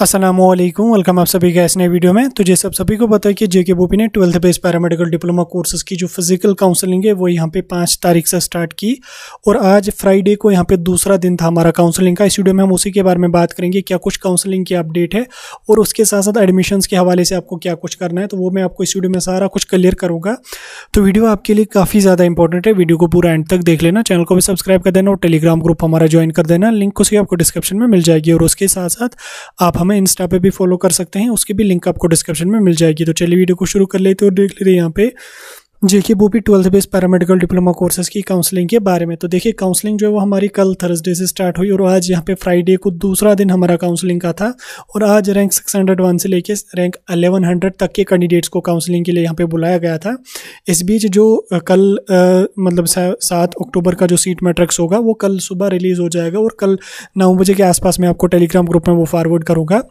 Aslam welcome आप सभी का इस नए वीडियो में तो जैसे आप सभी को पता है कि जेके बोपी ने twelfth base paramedical diploma courses की जो फिजिकल काउंसलिंग है वो यहाँ पे पाँच तारीख से स्टार्ट की और आज फ्राइडे को यहाँ पे दूसरा दिन था हमारा काउंसलिंग का इस वीडियो में हम उसी के बारे में बात करेंगे क्या कुछ काउंसलिंग की अपडेट है और उसके साथ साथ एडमिशन के हवाले से आपको क्या कुछ करना है तो वो मैं आपको इस वीडियो में सारा कुछ क्लियर करूँगा तो वीडियो आपके लिए काफ़ी ज़्यादा इंपॉर्टेंट है वीडियो को पूरा एंड तक देख लेना चैनल को भी सब्सक्राइब कर देना और टेलीग्राम ग्रुप हमारा ज्वाइन कर देना लिंक उसकी आपको डिस्क्रिप्शन में मिल जाएगी और उसके साथ साथ आप हम हमें इंस्टा पे भी फॉलो कर सकते हैं उसकी भी लिंक आपको डिस्क्रिप्शन में मिल जाएगी तो चलिए वीडियो को शुरू कर लेते हो देख लेते हैं यहाँ पे JK BOPEE twelfth base paramedical diploma courses की काउंसलिंग के बारे में तो देखिए काउंसलिंग जो है वो हमारी कल थर्सडे से स्टार्ट हुई और आज यहाँ पे फ्राइडे को दूसरा दिन हमारा काउंसलिंग का था और आज रैंक सिक्स हंड्रेड वन से लेके रैंक अलेवन हंड्रेड तक के कैंडिडेट्स को काउंसलिंग के लिए यहाँ पे बुलाया गया था इस बीच जो कल आ, मतलब सात अक्टूबर का जो सीट मैट्रिक्स होगा वो कल सुबह रिलीज़ हो जाएगा और कल नौ बजे के आसपास मैं आपको टेलीग्राम ग्रुप में वो फॉरवर्ड करूँगा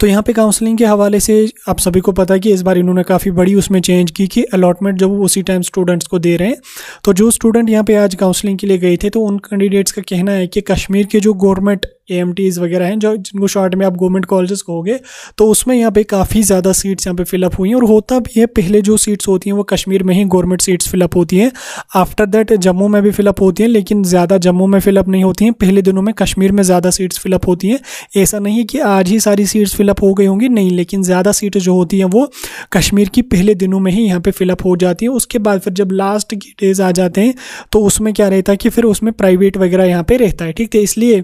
तो यहाँ पे काउंसलिंग के हवाले से आप सभी को पता है कि इस बार इन्होंने काफ़ी बड़ी उसमें चेंज की कि अलॉटमेंट जब उसी टाइम स्टूडेंट्स को दे रहे हैं तो जो स्टूडेंट यहाँ पे आज काउंसलिंग के लिए गए थे तो उन कैंडिडेट्स का कहना है कि कश्मीर के जो गवर्नमेंट ए वगैरह हैं जो जिनको शॉर्ट में आप गवर्नमेंट कॉलेजेस कहोगे तो उसमें यहाँ पे काफ़ी ज़्यादा सीट्स यहाँ पे फिलअप हुई हैं और होता भी है पहले जो सीट्स होती हैं वो कश्मीर में ही गवर्नमेंट सीट्स फिलअप होती हैं आफ्टर दैट जम्मू में भी फिलअप होती हैं लेकिन ज़्यादा जम्मू में फिलअप नहीं होती हैं पहले दिनों में कश्मीर में ज़्यादा सीट्स फिलअप होती हैं ऐसा नहीं है कि आज ही सारी सीट्स फिलअप हो गई होंगी नहीं लेकिन ज़्यादा सीट जो होती हैं वो कश्मीर की पहले दिनों में ही यहाँ पर फिलअप हो जाती हैं उसके बाद फिर जब लास्ट की डेज आ जाते हैं तो उसमें क्या रहता है कि फिर उसमें प्राइवेट वगैरह यहाँ पर रहता है ठीक है इसलिए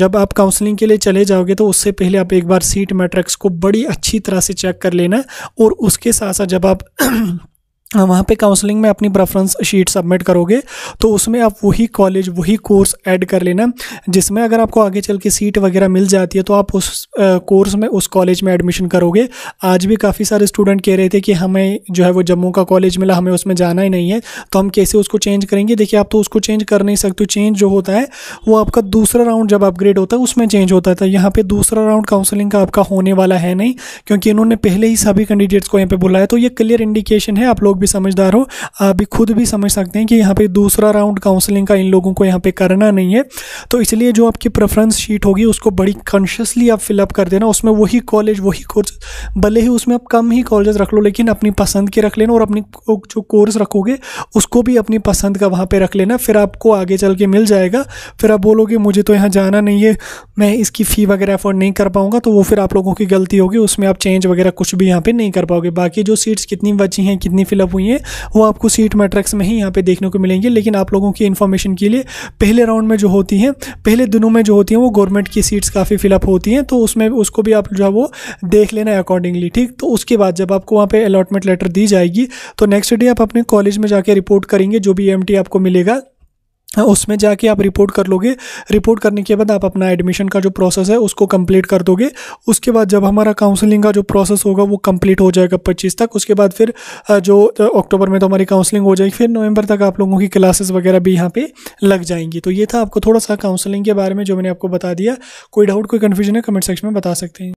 जब आप काउंसलिंग के लिए चले जाओगे तो उससे पहले आप एक बार सीट मैट्रिक्स को बड़ी अच्छी तरह से चेक कर लेना और उसके साथ साथ जब आप हाँ, वहाँ पे काउंसलिंग में अपनी प्रेफरेंस शीट सबमिट करोगे तो उसमें आप वही कॉलेज वही कोर्स ऐड कर लेना जिसमें अगर आपको आगे चल के सीट वगैरह मिल जाती है तो आप उस कोर्स में उस कॉलेज में एडमिशन करोगे आज भी काफ़ी सारे स्टूडेंट कह रहे थे कि हमें जो है वो जम्मू का कॉलेज मिला हमें उसमें जाना ही नहीं है तो हम कैसे उसको चेंज करेंगे देखिए आप तो उसको चेंज कर नहीं सकते चेंज जो होता है वो आपका दूसरा राउंड जब अपग्रेड होता है उसमें चेंज होता था तो यहाँ पर दूसरा राउंड काउंसलिंग का आपका होने वाला है नहीं क्योंकि इन्होंने पहले ही सभी कैंडिडेट्स को यहाँ पर बुलाया तो ये क्लियर इंडिकेशन है आप लोग भी समझदार हो आप भी खुद भी समझ सकते हैं कि यहाँ पे दूसरा राउंड काउंसलिंग का इन लोगों को यहाँ पे करना नहीं है तो इसलिए जो आपकी प्रेफरेंस शीट होगी उसको बड़ी कॉन्शियसली आप फिलअप कर देना उसमें वही कॉलेज वही कोर्स भले ही उसमें आप कम ही कॉलेज रख लो लेकिन अपनी पसंद के रख लेना और अपनी जो कोर्स रखोगे उसको भी अपनी पसंद का वहाँ पर रख लेना फिर आपको आगे चल के मिल जाएगा फिर आप बोलोगे मुझे तो यहाँ जाना नहीं है मैं इसकी फ़ी वगैरह अफोर्ड नहीं कर पाऊँगा तो वो फिर आप लोगों की गलती होगी उसमें आप चेंज वगैरह कुछ भी यहाँ पर नहीं कर पाओगे बाकी जो सीट्स कितनी बची हैं कितनी फिलअप फ़िलअप हुई हैं वो आपको सीट मैट्रिक्स में ही यहाँ पे देखने को मिलेंगे लेकिन आप लोगों की इन्फॉर्मेशन के लिए पहले राउंड में जो होती हैं पहले दिनों में जो होती हैं वो गवर्नमेंट की सीट्स काफ़ी फ़िलअप होती हैं तो उसमें उसको भी आप जो है वो देख लेना अकॉर्डिंगली ठीक तो उसके बाद जब आपको वहाँ पर अलॉटमेंट लेटर दी जाएगी तो नेक्स्ट डे आप अपने कॉलेज में जाकर रिपोर्ट करेंगे जो भी एम आपको मिलेगा हाँ, उसमें जाके आप रिपोर्ट कर लोगे रिपोर्ट करने के बाद आप अपना एडमिशन का जो प्रोसेस है उसको कंप्लीट कर दोगे उसके बाद जब हमारा काउंसलिंग का जो प्रोसेस होगा वो कंप्लीट हो जाएगा पच्चीस तक उसके बाद फिर जो अक्टूबर में तो हमारी काउंसलिंग हो जाएगी फिर नवंबर तक आप लोगों की क्लासेस वगैरह भी यहाँ पर लग जाएंगी तो ये था आपको थोड़ा सा काउंसलिंग के बारे में जो मैंने आपको बता दिया कोई डाउट कोई कन्फ्यूजन है कमेंट सेक्शन में बता सकते हैं